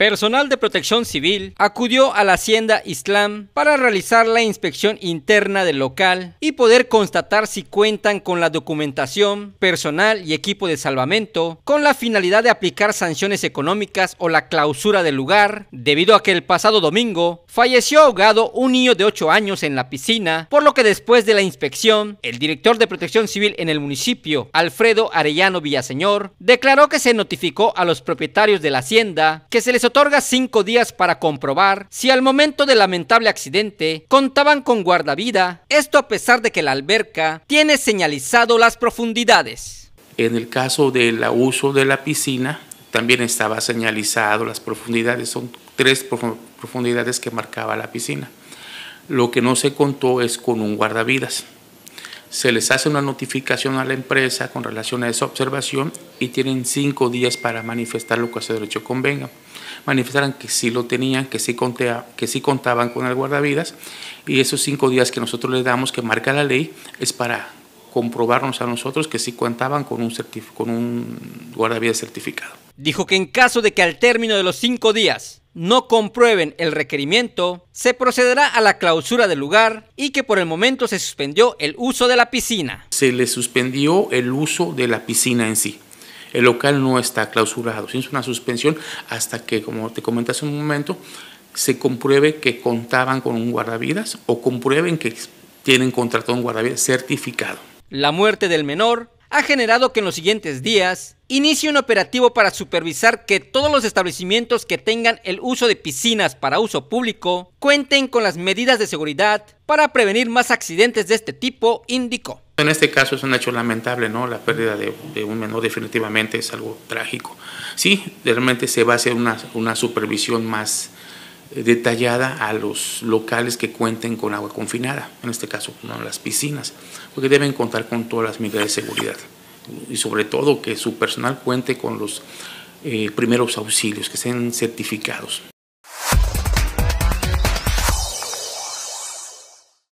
personal de protección civil acudió a la hacienda Islam para realizar la inspección interna del local y poder constatar si cuentan con la documentación, personal y equipo de salvamento con la finalidad de aplicar sanciones económicas o la clausura del lugar debido a que el pasado domingo falleció ahogado un niño de 8 años en la piscina, por lo que después de la inspección, el director de protección civil en el municipio, Alfredo Arellano Villaseñor, declaró que se notificó a los propietarios de la hacienda que se les otorga cinco días para comprobar si al momento del lamentable accidente contaban con guardavida, esto a pesar de que la alberca tiene señalizado las profundidades. En el caso del uso de la piscina, también estaba señalizado las profundidades, son tres profundidades que marcaba la piscina. Lo que no se contó es con un guardavidas. Se les hace una notificación a la empresa con relación a esa observación y tienen cinco días para manifestar lo que a su derecho convenga manifestaran que sí lo tenían, que sí, que sí contaban con el guardavidas. Y esos cinco días que nosotros les damos, que marca la ley, es para comprobarnos a nosotros que sí contaban con un, con un guardavidas certificado. Dijo que en caso de que al término de los cinco días no comprueben el requerimiento, se procederá a la clausura del lugar y que por el momento se suspendió el uso de la piscina. Se le suspendió el uso de la piscina en sí. El local no está clausurado, es una suspensión hasta que, como te comenté hace un momento, se compruebe que contaban con un guardavidas o comprueben que tienen contratado un guardavidas certificado. La muerte del menor ha generado que en los siguientes días inicie un operativo para supervisar que todos los establecimientos que tengan el uso de piscinas para uso público cuenten con las medidas de seguridad para prevenir más accidentes de este tipo, indicó. En este caso es un hecho lamentable, ¿no? La pérdida de, un menor definitivamente es algo trágico. Sí, realmente se va a hacer una, supervisión más eh, detallada a los locales que cuenten con agua confinada, en este caso ¿no? las piscinas, porque deben contar con todas las medidas de seguridad y sobre todo que su personal cuente con los eh, primeros auxilios, que estén certificados.